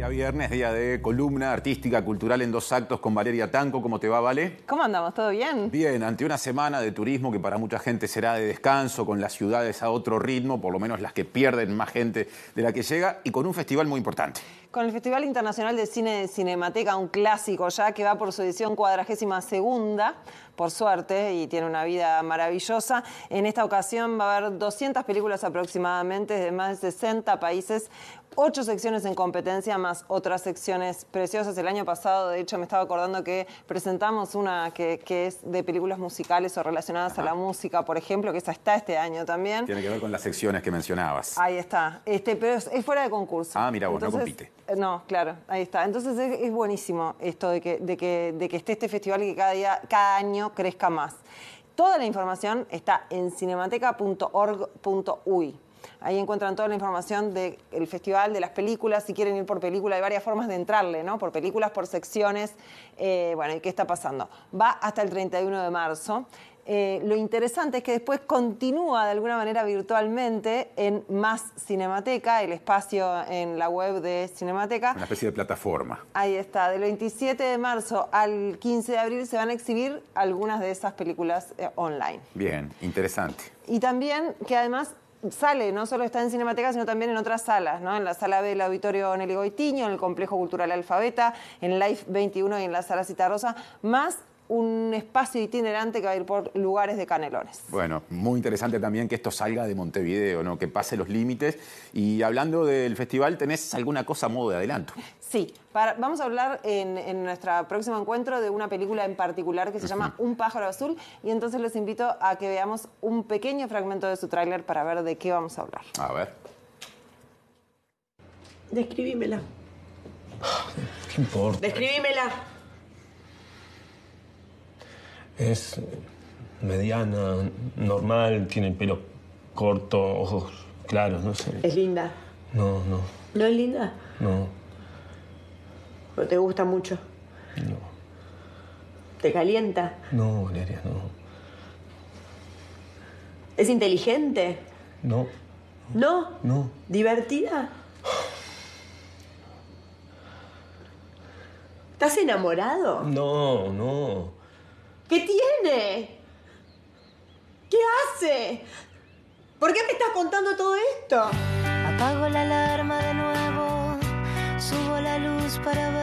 Día viernes, día de columna artística, cultural en dos actos con Valeria Tanco. ¿Cómo te va, Vale? ¿Cómo andamos? ¿Todo bien? Bien, ante una semana de turismo que para mucha gente será de descanso, con las ciudades a otro ritmo, por lo menos las que pierden más gente de la que llega, y con un festival muy importante. Con el Festival Internacional de Cine de Cinemateca, un clásico ya que va por su edición cuadragésima segunda, por suerte, y tiene una vida maravillosa. En esta ocasión va a haber 200 películas aproximadamente de más de 60 países, ocho secciones en competencia más otras secciones preciosas. El año pasado, de hecho, me estaba acordando que presentamos una que, que es de películas musicales o relacionadas a la música, por ejemplo, que esa está este año también. Tiene que ver con las secciones que mencionabas. Ahí está. Este, pero es, fuera de concurso. Ah, mira vos, no compite. No, claro, ahí está. Entonces es, buenísimo esto de que, de que, de que esté este festival y que cada, día, cada año crezca más. Toda la información está en cinemateca.org.uy. Ahí encuentran toda la información del festival, de las películas, si quieren ir por película, hay varias formas de entrarle, ¿no? Por películas, por secciones, eh, bueno, ¿y qué está pasando? Va hasta el 31 de marzo. Eh, lo interesante es que después continúa de alguna manera virtualmente en Más Cinemateca, el espacio en la web de Cinemateca. Una especie de plataforma. Ahí está. Del 27 de marzo al 15 de abril se van a exhibir algunas de esas películas eh, online. Bien, interesante. Y también que además sale, no solo está en Cinemateca, sino también en otras salas, ¿no? En la sala B del Auditorio Nelly Goitiño, en el Complejo Cultural Alfabeta, en Life 21 y en la sala Cita más un espacio itinerante que va a ir por lugares de Canelones. Bueno, muy interesante también que esto salga de Montevideo, ¿no? que pase los límites. Y hablando del festival, ¿tenés alguna cosa a modo de adelanto? Sí, vamos a hablar en, nuestro próximo encuentro de una película en particular que se llama Un pájaro azul y entonces les invito a que veamos un pequeño fragmento de su tráiler para ver de qué vamos a hablar. A ver. Describímela. ¿Qué ah, importa? Describímela. Es mediana, normal, tiene el pelo corto, ojos claros, no sé. ¿Es linda? No, no. ¿No es linda? No. ¿Pero te gusta mucho? No. ¿Te calienta? No, Valeria, no. ¿Es inteligente? No. ¿No? No. ¿Divertida? ¿Estás enamorado? No, no. ¿Qué hace? ¿Por qué me estás contando todo esto? Apago la alarma de nuevo, subo la luz para ver.